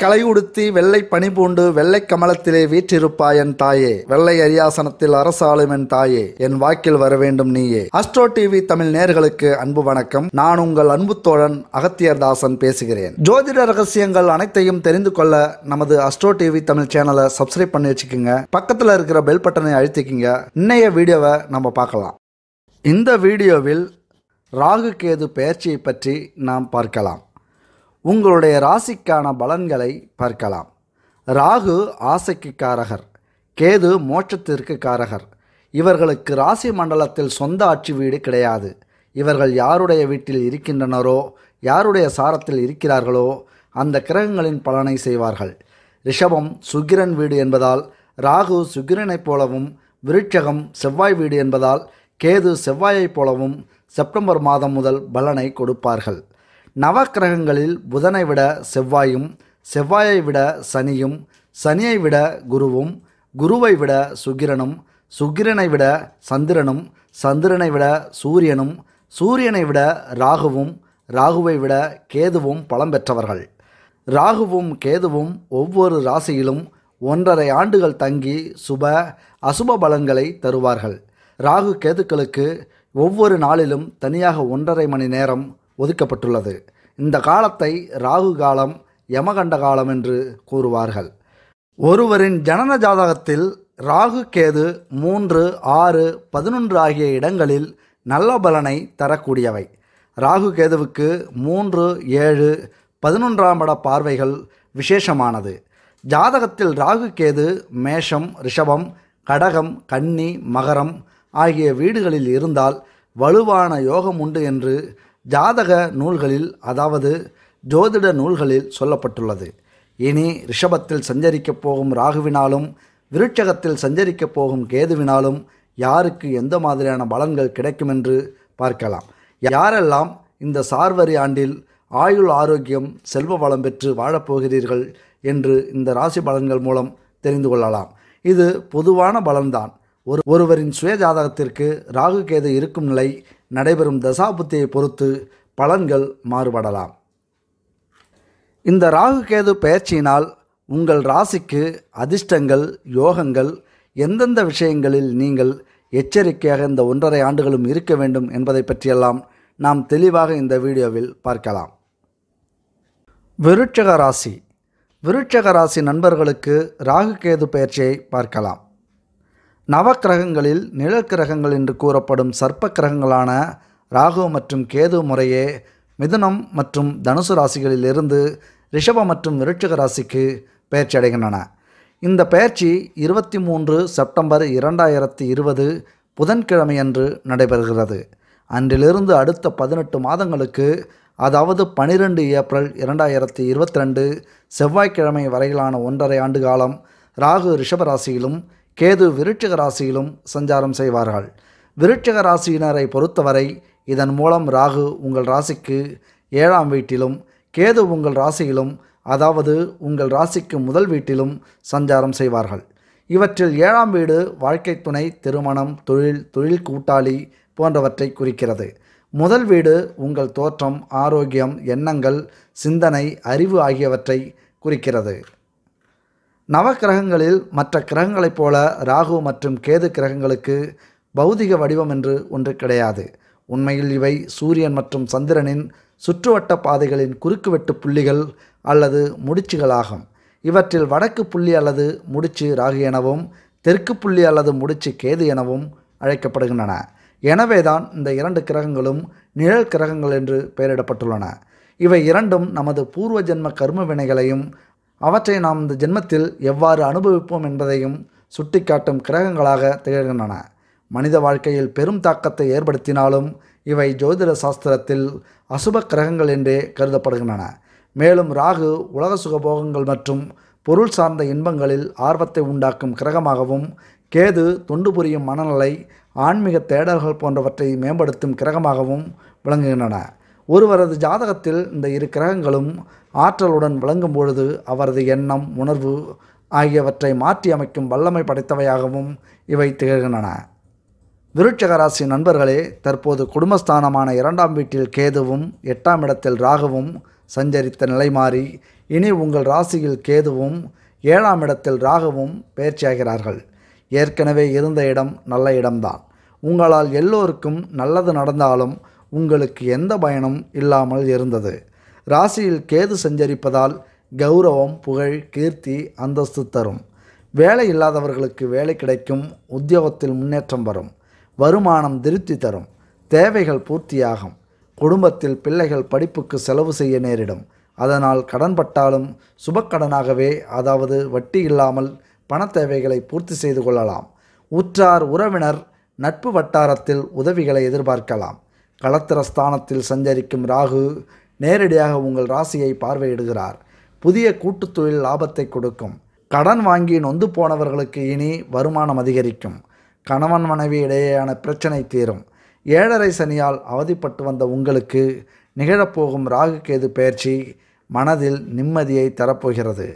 களை உடுத்தி வெள்ளை பனி பூண்டு வெள்ளை கமலத்திலே வீற்றிருப்பாய் என் தாயே வெள்ளை அரியாசனத்தில் அரசாளும் என் தாயே என் வாக்கில் வர வேண்டும் நீயே அஸ்ட்ரோ டிவி தமிழ் நேர்களுக்கு அன்பு வணக்கம் நான் உங்கள் அன்பு தோழன் அகத்தியர் தாசன் பேசுகிறேன் ஜோதிட ரகசியங்கள் அனைத்தையும் தெரிந்து கொள்ள நமது அஸ்ட்ரோ டிவி தமிழ் சேனலை சப்ஸ்கிரைப் பண்ணி வச்சுக்கோங்க பக்கத்தில் இருக்கிற பெல் பட்டனை அழுத்திக்கிங்க இன்னைய வீடியோவை நம்ம பார்க்கலாம் இந்த வீடியோவில் ராகு கேது பயிற்சியை பற்றி நாம் பார்க்கலாம் உங்களுடைய ராசிக்கான பலன்களை பார்க்கலாம் ராகு ஆசைக்கு காரகர் கேது மோட்சத்திற்கு காரகர் இவர்களுக்கு ராசி மண்டலத்தில் சொந்த ஆட்சி வீடு கிடையாது இவர்கள் யாருடைய வீட்டில் இருக்கின்றனரோ யாருடைய சாரத்தில் இருக்கிறார்களோ அந்த கிரகங்களின் பலனை செய்வார்கள் ரிஷபம் சுக்கிரன் வீடு என்பதால் ராகு சுக்கிரனைப் போலவும் விருட்சகம் செவ்வாய் வீடு என்பதால் கேது செவ்வாயைப் போலவும் செப்டம்பர் மாதம் முதல் பலனை கொடுப்பார்கள் நவக்கிரகங்களில் புதனை விட செவ்வாயும் செவ்வாயை விட சனியும் சனியை விட குருவும் குருவை விட சுக்கிரனும் சுக்கிரனை விட சந்திரனும் சந்திரனை விட சூரியனும் சூரியனை விட ராகுவும் ராகுவை விட கேதுவும் பலம் பெற்றவர்கள் ராகுவும் கேதுவும் ஒவ்வொரு ராசியிலும் ஒன்றரை ஆண்டுகள் தங்கி சுப அசுப பலங்களை தருவார்கள் ராகு கேதுக்களுக்கு ஒவ்வொரு நாளிலும் தனியாக ஒன்றரை மணி நேரம் ஒதுக்கப்பட்டுள்ளது இந்த காலத்தை ராகு காலம் யமகண்ட காலம் என்று கூறுவார்கள் ஒருவரின் ஜனன ஜாதகத்தில் ராகு கேது மூன்று ஆறு பதினொன்று ஆகிய இடங்களில் நல்ல பலனை தரக்கூடியவை ராகு கேதுவுக்கு மூன்று ஏழு பதினொன்றாம் இட பார்வைகள் விசேஷமானது ஜாதகத்தில் ராகு கேது மேஷம் ரிஷபம் கடகம் கன்னி மகரம் ஆகிய வீடுகளில் இருந்தால் வலுவான யோகம் உண்டு என்று ஜாதக நூல்களில் அதாவது ஜோதிட நூல்களில் சொல்லப்பட்டுள்ளது இனி ரிஷபத்தில் சஞ்சரிக்கப் போகும் ராகுவினாலும் விருட்சகத்தில் சஞ்சரிக்கப் போகும் கேதுவினாலும் யாருக்கு எந்த மாதிரியான பலன்கள் கிடைக்கும் என்று பார்க்கலாம் யாரெல்லாம் இந்த சார்வரி ஆண்டில் ஆயுள் ஆரோக்கியம் செல்வ வளம் பெற்று வாழப்போகிறீர்கள் என்று இந்த ராசி பலன்கள் மூலம் தெரிந்து கொள்ளலாம் இது பொதுவான பலன்தான் ஒரு ஒருவரின் சுய ஜாதகத்திற்கு ராகு கேது இருக்கும் நிலை நடைபெறும் தசாபுத்தியை பொறுத்து பலன்கள் மாறுபடலாம் இந்த ராகு கேது பயிற்சியினால் உங்கள் ராசிக்கு அதிர்ஷ்டங்கள் யோகங்கள் எந்தெந்த விஷயங்களில் நீங்கள் எச்சரிக்கையாக இந்த ஒன்றரை ஆண்டுகளும் இருக்க வேண்டும் என்பதை பற்றியெல்லாம் நாம் தெளிவாக இந்த வீடியோவில் பார்க்கலாம் விருட்சக ராசி விருட்சக ராசி நண்பர்களுக்கு ராகு கேது பயிற்சியை பார்க்கலாம் நவக்கிரகங்களில் நிழல் கிரகங்கள் என்று கூறப்படும் சர்ப்ப கிரகங்களான ராகு மற்றும் கேது முறையே மிதுனம் மற்றும் தனுசு ராசிகளிலிருந்து ரிஷப மற்றும் விருட்சிக ராசிக்கு பயிற்சி அடைகின்றன இந்த பயிற்சி இருபத்தி மூன்று செப்டம்பர் இரண்டாயிரத்தி இருபது புதன்கிழமையன்று நடைபெறுகிறது அன்றிலிருந்து அடுத்த பதினெட்டு மாதங்களுக்கு அதாவது பனிரெண்டு ஏப்ரல் இரண்டாயிரத்தி இருபத்தி ரெண்டு செவ்வாய்க்கிழமை வரையிலான ஒன்றரை ஆண்டு காலம் ராகு ரிஷபராசியிலும் கேது விருட்சிக ராசியிலும் சஞ்சாரம் செய்வார்கள் விருட்சிக ராசியினரை பொறுத்தவரை இதன் மூலம் ராகு உங்கள் ராசிக்கு ஏழாம் வீட்டிலும் கேது உங்கள் ராசியிலும் அதாவது உங்கள் ராசிக்கு முதல் வீட்டிலும் சஞ்சாரம் செய்வார்கள் இவற்றில் ஏழாம் வீடு வாழ்க்கை துணை திருமணம் தொழில் தொழில் கூட்டாளி போன்றவற்றை குறிக்கிறது முதல் வீடு உங்கள் தோற்றம் ஆரோக்கியம் எண்ணங்கள் சிந்தனை அறிவு ஆகியவற்றை குறிக்கிறது நவ கிரகங்களில் மற்ற கிரகங்களைப் போல ராகு மற்றும் கேது கிரகங்களுக்கு பௌதிக வடிவம் என்று ஒன்று கிடையாது உண்மையில் இவை சூரியன் மற்றும் சந்திரனின் சுற்றுவட்ட பாதைகளின் குறுக்குவெட்டு புள்ளிகள் அல்லது முடிச்சுகளாகும் இவற்றில் வடக்கு புள்ளி அல்லது முடிச்சு ராகு எனவும் தெற்கு புள்ளி அல்லது முடிச்சு கேது எனவும் அழைக்கப்படுகின்றன எனவேதான் இந்த இரண்டு கிரகங்களும் நிழல் கிரகங்கள் என்று பெயரிடப்பட்டுள்ளன இவை இரண்டும் நமது பூர்வ ஜென்ம கர்ம வினைகளையும் அவற்றை நாம் இந்த ஜென்மத்தில் எவ்வாறு அனுபவிப்போம் என்பதையும் சுட்டிக்காட்டும் கிரகங்களாக திகழ்கின்றன மனித வாழ்க்கையில் பெரும் தாக்கத்தை ஏற்படுத்தினாலும் இவை ஜோதிட சாஸ்திரத்தில் அசுப கிரகங்கள் என்றே கருதப்படுகின்றன மேலும் ராகு உலக சுகபோகங்கள் மற்றும் பொருள் சார்ந்த இன்பங்களில் ஆர்வத்தை உண்டாக்கும் கிரகமாகவும் கேது தொண்டு புரியும் மனநிலை ஆன்மீக தேடல்கள் போன்றவற்றை மேம்படுத்தும் கிரகமாகவும் விளங்குகின்றன ஒருவரது ஜாதகத்தில் இந்த இரு கிரகங்களும் ஆற்றலுடன் விளங்கும் பொழுது அவரது எண்ணம் உணர்வு ஆகியவற்றை மாற்றி அமைக்கும் வல்லமை படைத்தவையாகவும் இவை திகழ்கின்றன விருட்சக ராசி நண்பர்களே தற்போது குடும்பஸ்தானமான இரண்டாம் வீட்டில் கேதுவும் எட்டாம் இடத்தில் ராகுவும் சஞ்சரித்த நிலை மாறி இனி உங்கள் ராசியில் கேதுவும் ஏழாம் இடத்தில் ராகுவும் பயிற்சியாகிறார்கள் ஏற்கனவே இருந்த இடம் நல்ல இடம்தான் உங்களால் எல்லோருக்கும் நல்லது நடந்தாலும் உங்களுக்கு எந்த பயனும் இல்லாமல் இருந்தது ராசியில் கேது சஞ்சரிப்பதால் கௌரவம் புகழ் கீர்த்தி அந்தஸ்து தரும் வேலை இல்லாதவர்களுக்கு வேலை கிடைக்கும் உத்தியோகத்தில் முன்னேற்றம் வரும் வருமானம் திருப்தி தரும் தேவைகள் பூர்த்தியாகும் குடும்பத்தில் பிள்ளைகள் படிப்புக்கு செலவு செய்ய நேரிடும் அதனால் கடன்பட்டாலும் சுபக்கடனாகவே அதாவது வட்டி இல்லாமல் பண தேவைகளை பூர்த்தி செய்து கொள்ளலாம் உற்றார் உறவினர் நட்பு வட்டாரத்தில் உதவிகளை எதிர்பார்க்கலாம் களத்திரஸ்தானத்தில் சஞ்சரிக்கும் ராகு நேரடியாக உங்கள் ராசியை பார்வையிடுகிறார் புதிய கூட்டுத் தொழில் லாபத்தை கொடுக்கும் கடன் வாங்கி நொந்து போனவர்களுக்கு இனி வருமானம் அதிகரிக்கும் கணவன் மனைவி இடையேயான பிரச்சனை தீரும் ஏழரை சனியால் அவதிப்பட்டு வந்த உங்களுக்கு நிகழப்போகும் ராகு கேது பயிற்சி மனதில் நிம்மதியை தரப்போகிறது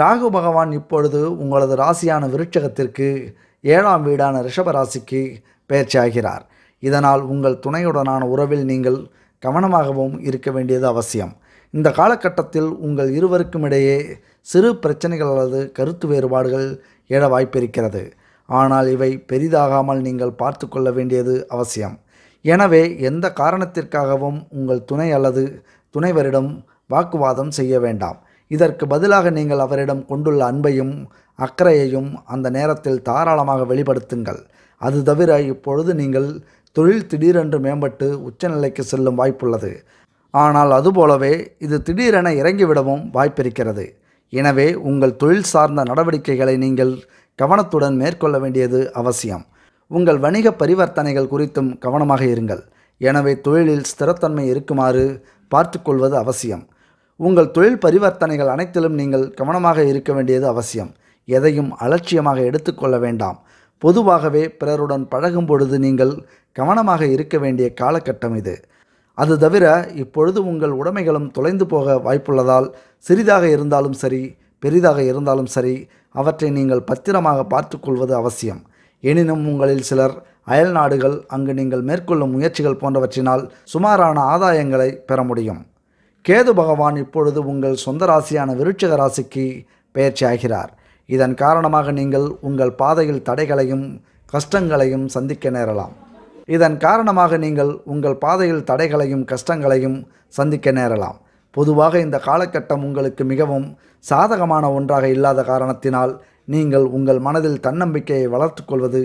ராகு பகவான் இப்பொழுது உங்களது ராசியான விருட்சகத்திற்கு ஏழாம் வீடான ரிஷபராசிக்கு பயிற்சியாகிறார் இதனால் உங்கள் துணையுடனான உறவில் நீங்கள் கவனமாகவும் இருக்க வேண்டியது அவசியம் இந்த காலகட்டத்தில் உங்கள் இருவருக்கும் இடையே சிறு பிரச்சனைகள் அல்லது கருத்து வேறுபாடுகள் எழ வாய்ப்பிருக்கிறது ஆனால் இவை பெரிதாகாமல் நீங்கள் பார்த்து கொள்ள வேண்டியது அவசியம் எனவே எந்த காரணத்திற்காகவும் உங்கள் துணை அல்லது துணைவரிடம் வாக்குவாதம் செய்ய வேண்டாம் இதற்கு பதிலாக நீங்கள் அவரிடம் கொண்டுள்ள அன்பையும் அக்கறையையும் அந்த நேரத்தில் தாராளமாக வெளிப்படுத்துங்கள் அது தவிர இப்பொழுது நீங்கள் தொழில் திடீரென்று மேம்பட்டு உச்சநிலைக்கு செல்லும் வாய்ப்புள்ளது ஆனால் அதுபோலவே இது திடீரென இறங்கிவிடவும் வாய்ப்பிருக்கிறது எனவே உங்கள் தொழில் சார்ந்த நடவடிக்கைகளை நீங்கள் கவனத்துடன் மேற்கொள்ள வேண்டியது அவசியம் உங்கள் வணிக பரிவர்த்தனைகள் குறித்தும் கவனமாக இருங்கள் எனவே தொழிலில் ஸ்திரத்தன்மை இருக்குமாறு பார்த்துக்கொள்வது அவசியம் உங்கள் தொழில் பரிவர்த்தனைகள் அனைத்திலும் நீங்கள் கவனமாக இருக்க வேண்டியது அவசியம் எதையும் அலட்சியமாக எடுத்துக்கொள்ள வேண்டாம் பொதுவாகவே பிறருடன் பழகும் பொழுது நீங்கள் கவனமாக இருக்க வேண்டிய காலகட்டம் இது அது தவிர இப்பொழுது உங்கள் உடைமைகளும் தொலைந்து போக வாய்ப்புள்ளதால் சிறிதாக இருந்தாலும் சரி பெரிதாக இருந்தாலும் சரி அவற்றை நீங்கள் பத்திரமாக பார்த்து கொள்வது அவசியம் எனினும் உங்களில் சிலர் அயல் நாடுகள் அங்கு நீங்கள் மேற்கொள்ளும் முயற்சிகள் போன்றவற்றினால் சுமாரான ஆதாயங்களை பெற முடியும் கேது பகவான் இப்பொழுது உங்கள் சொந்த ராசியான விருட்சக ராசிக்கு பயிற்சி ஆகிறார் இதன் காரணமாக நீங்கள் உங்கள் பாதையில் தடைகளையும் கஷ்டங்களையும் சந்திக்க நேரலாம் இதன் காரணமாக நீங்கள் உங்கள் பாதையில் தடைகளையும் கஷ்டங்களையும் சந்திக்க நேரலாம் பொதுவாக இந்த காலகட்டம் உங்களுக்கு மிகவும் சாதகமான ஒன்றாக இல்லாத காரணத்தினால் நீங்கள் உங்கள் மனதில் தன்னம்பிக்கையை வளர்த்து கொள்வது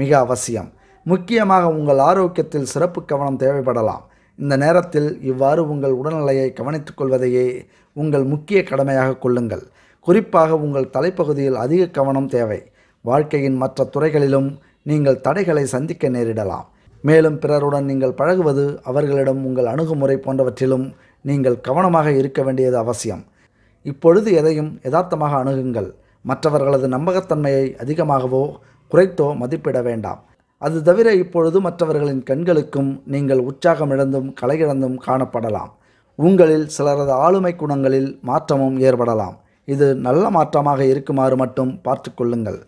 மிக அவசியம் முக்கியமாக உங்கள் ஆரோக்கியத்தில் சிறப்பு கவனம் தேவைப்படலாம் இந்த நேரத்தில் இவ்வாறு உங்கள் உடல்நிலையை கவனித்துக் கொள்வதையே உங்கள் முக்கிய கடமையாக கொள்ளுங்கள் குறிப்பாக உங்கள் தலைப்பகுதியில் அதிக கவனம் தேவை வாழ்க்கையின் மற்ற துறைகளிலும் நீங்கள் தடைகளை சந்திக்க நேரிடலாம் மேலும் பிறருடன் நீங்கள் பழகுவது அவர்களிடம் உங்கள் அணுகுமுறை போன்றவற்றிலும் நீங்கள் கவனமாக இருக்க வேண்டியது அவசியம் இப்பொழுது எதையும் யதார்த்தமாக அணுகுங்கள் மற்றவர்களது நம்பகத்தன்மையை அதிகமாகவோ குறைத்தோ மதிப்பிட வேண்டாம் அது தவிர இப்பொழுது மற்றவர்களின் கண்களுக்கும் நீங்கள் உற்சாகமிழந்தும் கலையிழந்தும் காணப்படலாம் உங்களில் சிலரது ஆளுமை குணங்களில் மாற்றமும் ஏற்படலாம் இது நல்ல மாற்றமாக இருக்குமாறு மட்டும் பார்த்து கொள்ளுங்கள்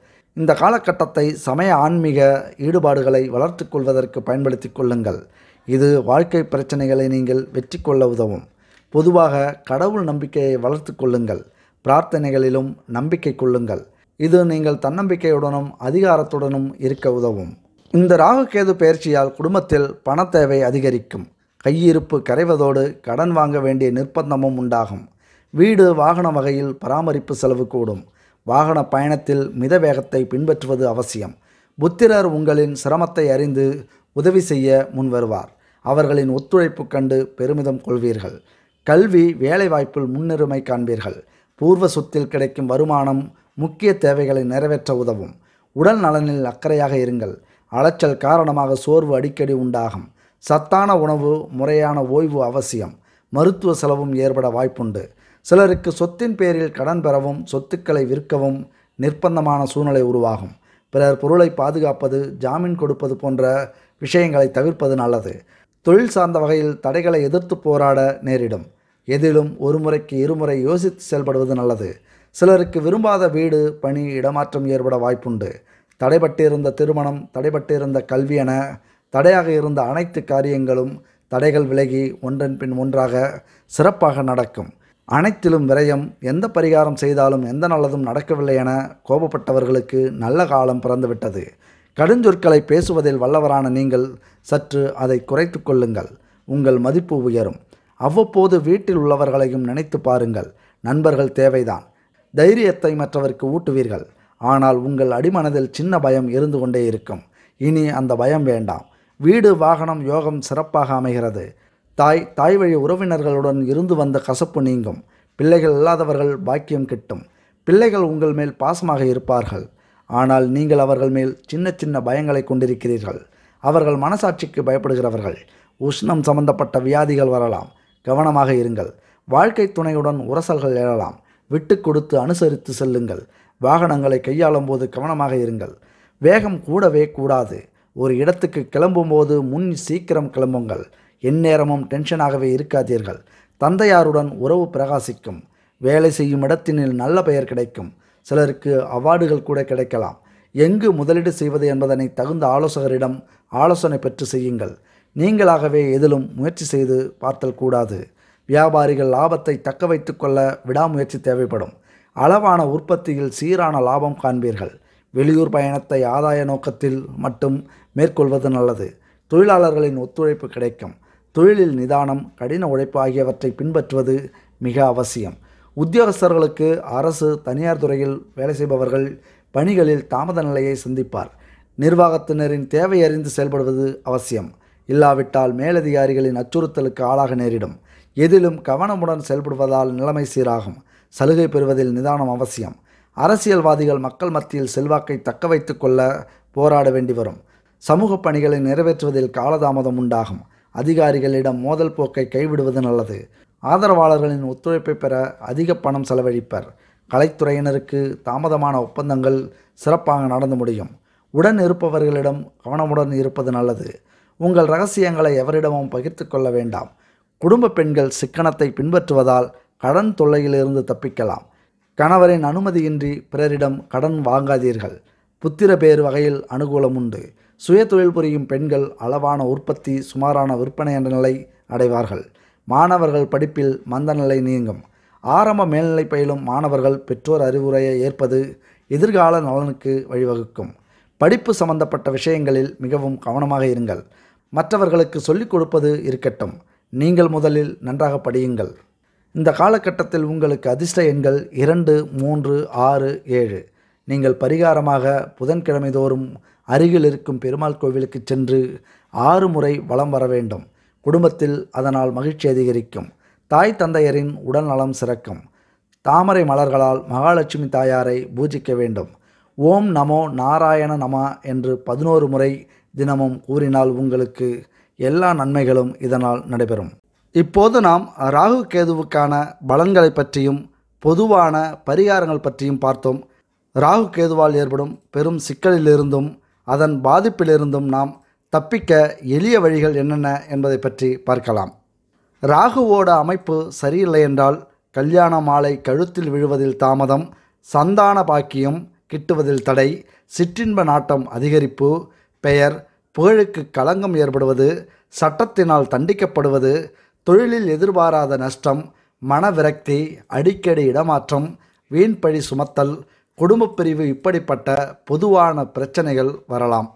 இந்த காலகட்டத்தை சமய ஆன்மீக ஈடுபாடுகளை வளர்த்து கொள்வதற்கு பயன்படுத்தி கொள்ளுங்கள் இது வாழ்க்கை பிரச்சனைகளை நீங்கள் வெற்றி கொள்ள உதவும் பொதுவாக கடவுள் நம்பிக்கையை வளர்த்து கொள்ளுங்கள் பிரார்த்தனைகளிலும் நம்பிக்கை கொள்ளுங்கள் இது நீங்கள் தன்னம்பிக்கையுடனும் அதிகாரத்துடனும் இருக்க உதவும் இந்த ராகுகேது பயிற்சியால் குடும்பத்தில் பண தேவை அதிகரிக்கும் கையிருப்பு கரைவதோடு கடன் வாங்க வேண்டிய நிர்பந்தமும் உண்டாகும் வீடு வாகன வகையில் பராமரிப்பு செலவு கூடும் வாகன பயணத்தில் மித வேகத்தை பின்பற்றுவது அவசியம் புத்திரர் உங்களின் சிரமத்தை அறிந்து உதவி செய்ய முன்வருவார் அவர்களின் ஒத்துழைப்பு கண்டு பெருமிதம் கொள்வீர்கள் கல்வி வேலைவாய்ப்பில் முன்னுரிமை காண்பீர்கள் பூர்வ சொத்தில் கிடைக்கும் வருமானம் முக்கிய தேவைகளை நிறைவேற்ற உதவும் உடல் நலனில் அக்கறையாக இருங்கள் அலைச்சல் காரணமாக சோர்வு அடிக்கடி உண்டாகும் சத்தான உணவு முறையான ஓய்வு அவசியம் மருத்துவ செலவும் ஏற்பட வாய்ப்புண்டு சிலருக்கு சொத்தின் பேரில் கடன் பெறவும் சொத்துக்களை விற்கவும் நிர்பந்தமான சூழ்நிலை உருவாகும் பிறர் பொருளை பாதுகாப்பது ஜாமீன் கொடுப்பது போன்ற விஷயங்களை தவிர்ப்பது நல்லது தொழில் சார்ந்த வகையில் தடைகளை எதிர்த்து போராட நேரிடும் எதிலும் ஒரு முறைக்கு இருமுறை யோசித்து செயல்படுவது நல்லது சிலருக்கு விரும்பாத வீடு பணி இடமாற்றம் ஏற்பட வாய்ப்புண்டு தடைபட்டிருந்த திருமணம் தடைபட்டிருந்த கல்வி என தடையாக இருந்த அனைத்து காரியங்களும் தடைகள் விலகி ஒன்றன் பின் ஒன்றாக சிறப்பாக நடக்கும் அனைத்திலும் விரயம் எந்த பரிகாரம் செய்தாலும் எந்த நல்லதும் நடக்கவில்லை என கோபப்பட்டவர்களுக்கு நல்ல காலம் பிறந்துவிட்டது கடுஞ்சொற்களை பேசுவதில் வல்லவரான நீங்கள் சற்று அதை குறைத்து கொள்ளுங்கள் உங்கள் மதிப்பு உயரும் அவ்வப்போது வீட்டில் உள்ளவர்களையும் நினைத்து பாருங்கள் நண்பர்கள் தேவைதான் தைரியத்தை மற்றவருக்கு ஊட்டுவீர்கள் ஆனால் உங்கள் அடிமனதில் சின்ன பயம் இருந்து கொண்டே இருக்கும் இனி அந்த பயம் வேண்டாம் வீடு வாகனம் யோகம் சிறப்பாக அமைகிறது தாய் தாய் வழி உறவினர்களுடன் இருந்து வந்த கசப்பு நீங்கும் பிள்ளைகள் இல்லாதவர்கள் பாக்கியம் கிட்டும் பிள்ளைகள் உங்கள் மேல் பாசமாக இருப்பார்கள் ஆனால் நீங்கள் அவர்கள் மேல் சின்ன சின்ன பயங்களை கொண்டிருக்கிறீர்கள் அவர்கள் மனசாட்சிக்கு பயப்படுகிறவர்கள் உஷ்ணம் சம்பந்தப்பட்ட வியாதிகள் வரலாம் கவனமாக இருங்கள் வாழ்க்கை துணையுடன் உரசல்கள் எழலாம் விட்டு கொடுத்து அனுசரித்து செல்லுங்கள் வாகனங்களை கையாளும் போது கவனமாக இருங்கள் வேகம் கூடவே கூடாது ஒரு இடத்துக்கு கிளம்பும்போது முன் சீக்கிரம் கிளம்புங்கள் எந்நேரமும் டென்ஷனாகவே இருக்காதீர்கள் தந்தையாருடன் உறவு பிரகாசிக்கும் வேலை செய்யும் இடத்தினில் நல்ல பெயர் கிடைக்கும் சிலருக்கு அவார்டுகள் கூட கிடைக்கலாம் எங்கு முதலீடு செய்வது என்பதனை தகுந்த ஆலோசகரிடம் ஆலோசனை பெற்று செய்யுங்கள் நீங்களாகவே எதிலும் முயற்சி செய்து பார்த்தல் கூடாது வியாபாரிகள் லாபத்தை தக்க வைத்து கொள்ள விடாமுயற்சி தேவைப்படும் அளவான உற்பத்தியில் சீரான லாபம் காண்பீர்கள் வெளியூர் பயணத்தை ஆதாய நோக்கத்தில் மட்டும் மேற்கொள்வது நல்லது தொழிலாளர்களின் ஒத்துழைப்பு கிடைக்கும் தொழிலில் நிதானம் கடின உழைப்பு ஆகியவற்றை பின்பற்றுவது மிக அவசியம் உத்தியோகஸ்தர்களுக்கு அரசு தனியார் துறையில் வேலை செய்பவர்கள் பணிகளில் தாமத நிலையை சந்திப்பார் நிர்வாகத்தினரின் தேவை அறிந்து செயல்படுவது அவசியம் இல்லாவிட்டால் மேலதிகாரிகளின் அச்சுறுத்தலுக்கு ஆளாக நேரிடும் எதிலும் கவனமுடன் செயல்படுவதால் நிலைமை சீராகும் சலுகை பெறுவதில் நிதானம் அவசியம் அரசியல்வாதிகள் மக்கள் மத்தியில் செல்வாக்கை தக்க வைத்து கொள்ள போராட வேண்டி வரும் சமூக பணிகளை நிறைவேற்றுவதில் காலதாமதம் உண்டாகும் அதிகாரிகளிடம் மோதல் போக்கை கைவிடுவது நல்லது ஆதரவாளர்களின் ஒத்துழைப்பை பெற அதிக பணம் செலவழிப்பர் கலைத்துறையினருக்கு தாமதமான ஒப்பந்தங்கள் சிறப்பாக நடந்து முடியும் உடன் இருப்பவர்களிடம் கவனமுடன் இருப்பது நல்லது உங்கள் ரகசியங்களை எவரிடமும் பகிர்ந்து கொள்ள வேண்டாம் குடும்ப பெண்கள் சிக்கனத்தை பின்பற்றுவதால் கடன் தொல்லையிலிருந்து தப்பிக்கலாம் கணவரின் அனுமதியின்றி பிறரிடம் கடன் வாங்காதீர்கள் புத்திர பேர் வகையில் அனுகூலம் உண்டு சுய தொழில் புரியும் பெண்கள் அளவான உற்பத்தி சுமாரான விற்பனை என்ற நிலை அடைவார்கள் மாணவர்கள் படிப்பில் மந்த நிலை நீங்கும் ஆரம்ப மேல்நிலை பயிலும் மாணவர்கள் பெற்றோர் அறிவுரையை ஏற்பது எதிர்கால நலனுக்கு வழிவகுக்கும் படிப்பு சம்பந்தப்பட்ட விஷயங்களில் மிகவும் கவனமாக இருங்கள் மற்றவர்களுக்கு சொல்லிக் கொடுப்பது இருக்கட்டும் நீங்கள் முதலில் நன்றாக படியுங்கள் இந்த காலகட்டத்தில் உங்களுக்கு அதிர்ஷ்ட எண்கள் இரண்டு மூன்று ஆறு ஏழு நீங்கள் பரிகாரமாக புதன்கிழமை தோறும் அருகில் இருக்கும் பெருமாள் கோவிலுக்கு சென்று ஆறு முறை வலம் வர வேண்டும் குடும்பத்தில் அதனால் மகிழ்ச்சி அதிகரிக்கும் தாய் தந்தையரின் உடல் நலம் சிறக்கும் தாமரை மலர்களால் மகாலட்சுமி தாயாரை பூஜிக்க வேண்டும் ஓம் நமோ நாராயண நமா என்று பதினோரு முறை தினமும் கூறினால் உங்களுக்கு எல்லா நன்மைகளும் இதனால் நடைபெறும் இப்போது நாம் ராகு கேதுவுக்கான பலன்களை பற்றியும் பொதுவான பரிகாரங்கள் பற்றியும் பார்த்தோம் ராகு கேதுவால் ஏற்படும் பெரும் சிக்கலிலிருந்தும் அதன் பாதிப்பிலிருந்தும் நாம் தப்பிக்க எளிய வழிகள் என்னென்ன என்பதை பற்றி பார்க்கலாம் ராகுவோட அமைப்பு சரியில்லை என்றால் கல்யாண மாலை கழுத்தில் விழுவதில் தாமதம் சந்தான பாக்கியம் கிட்டுவதில் தடை சிற்றின்ப நாட்டம் அதிகரிப்பு பெயர் புகழுக்கு களங்கம் ஏற்படுவது சட்டத்தினால் தண்டிக்கப்படுவது தொழிலில் எதிர்பாராத நஷ்டம் மன விரக்தி அடிக்கடி இடமாற்றம் வீண்பழி சுமத்தல் குடும்பப் பிரிவு இப்படிப்பட்ட பொதுவான பிரச்சனைகள் வரலாம்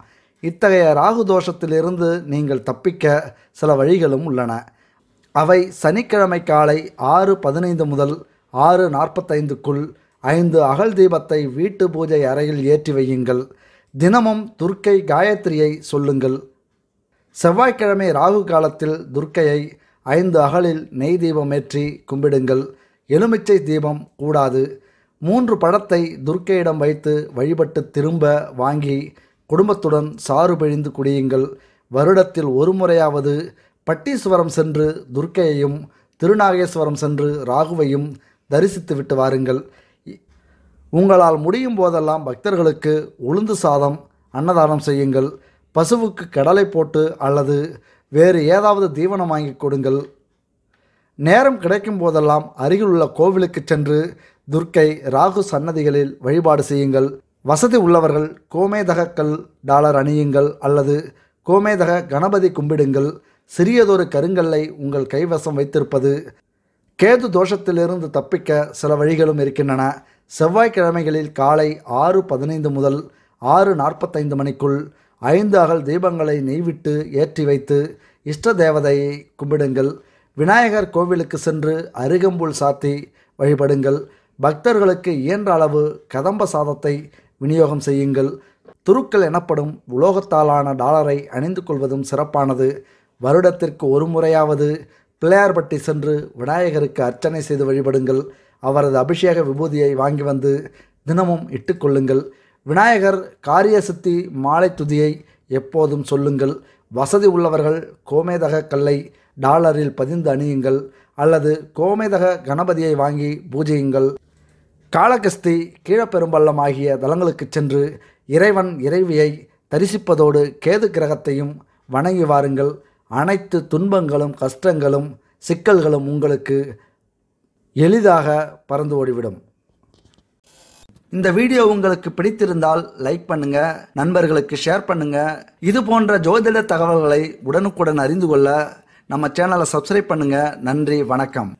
இத்தகைய ராகு தோஷத்திலிருந்து நீங்கள் தப்பிக்க சில வழிகளும் உள்ளன அவை சனிக்கிழமை காலை ஆறு பதினைந்து முதல் ஆறு நாற்பத்தைந்துக்குள் ஐந்து அகல் தீபத்தை வீட்டு பூஜை அறையில் ஏற்றி வையுங்கள் தினமும் துர்க்கை காயத்ரியை சொல்லுங்கள் செவ்வாய்க்கிழமை ராகு காலத்தில் துர்க்கையை ஐந்து அகலில் நெய் தீபம் ஏற்றி கும்பிடுங்கள் எலுமிச்சை தீபம் கூடாது மூன்று பழத்தை துர்க்கையிடம் வைத்து வழிபட்டு திரும்ப வாங்கி குடும்பத்துடன் சாறு பிழிந்து குடியுங்கள் வருடத்தில் ஒரு முறையாவது பட்டீஸ்வரம் சென்று துர்க்கையையும் திருநாகேஸ்வரம் சென்று ராகுவையும் தரிசித்து விட்டு வாருங்கள் உங்களால் முடியும் போதெல்லாம் பக்தர்களுக்கு உளுந்து சாதம் அன்னதானம் செய்யுங்கள் பசுவுக்கு கடலை போட்டு அல்லது வேறு ஏதாவது தீவனம் வாங்கி கொடுங்கள் நேரம் கிடைக்கும் போதெல்லாம் அருகிலுள்ள கோவிலுக்கு சென்று துர்க்கை ராகு சன்னதிகளில் வழிபாடு செய்யுங்கள் வசதி உள்ளவர்கள் கல் டாலர் அணியுங்கள் அல்லது கோமேதக கணபதி கும்பிடுங்கள் சிறியதொரு கருங்கல்லை உங்கள் கைவசம் வைத்திருப்பது கேது தோஷத்திலிருந்து தப்பிக்க சில வழிகளும் இருக்கின்றன செவ்வாய்க்கிழமைகளில் காலை ஆறு பதினைந்து முதல் ஆறு நாற்பத்தைந்து மணிக்குள் ஐந்து அகல் தீபங்களை நெய்விட்டு ஏற்றி வைத்து இஷ்ட தேவதையை கும்பிடுங்கள் விநாயகர் கோவிலுக்கு சென்று அருகம்புல் சாத்தி வழிபடுங்கள் பக்தர்களுக்கு இயன்ற அளவு கதம்ப சாதத்தை விநியோகம் செய்யுங்கள் துருக்கள் எனப்படும் உலோகத்தாலான டாலரை அணிந்து கொள்வதும் சிறப்பானது வருடத்திற்கு ஒரு முறையாவது பிள்ளையார்பட்டி சென்று விநாயகருக்கு அர்ச்சனை செய்து வழிபடுங்கள் அவரது அபிஷேக விபூதியை வாங்கி வந்து தினமும் இட்டுக்கொள்ளுங்கள் விநாயகர் காரியசுத்தி மாலை துதியை எப்போதும் சொல்லுங்கள் வசதி உள்ளவர்கள் கோமேதக கல்லை டாலரில் பதிந்து அணியுங்கள் அல்லது கோமேதக கணபதியை வாங்கி பூஜையுங்கள் காளகஸ்தி கீழப்பெரும்பள்ளம் ஆகிய தலங்களுக்கு சென்று இறைவன் இறைவியை தரிசிப்பதோடு கேது கிரகத்தையும் வணங்கி வாருங்கள் அனைத்து துன்பங்களும் கஷ்டங்களும் சிக்கல்களும் உங்களுக்கு எளிதாக பறந்து ஓடிவிடும் இந்த வீடியோ உங்களுக்கு பிடித்திருந்தால் லைக் பண்ணுங்க நண்பர்களுக்கு ஷேர் பண்ணுங்க இது போன்ற ஜோதிட தகவல்களை உடனுக்குடன் அறிந்து கொள்ள நம்ம சேனலை சப்ஸ்கிரைப் பண்ணுங்க நன்றி வணக்கம்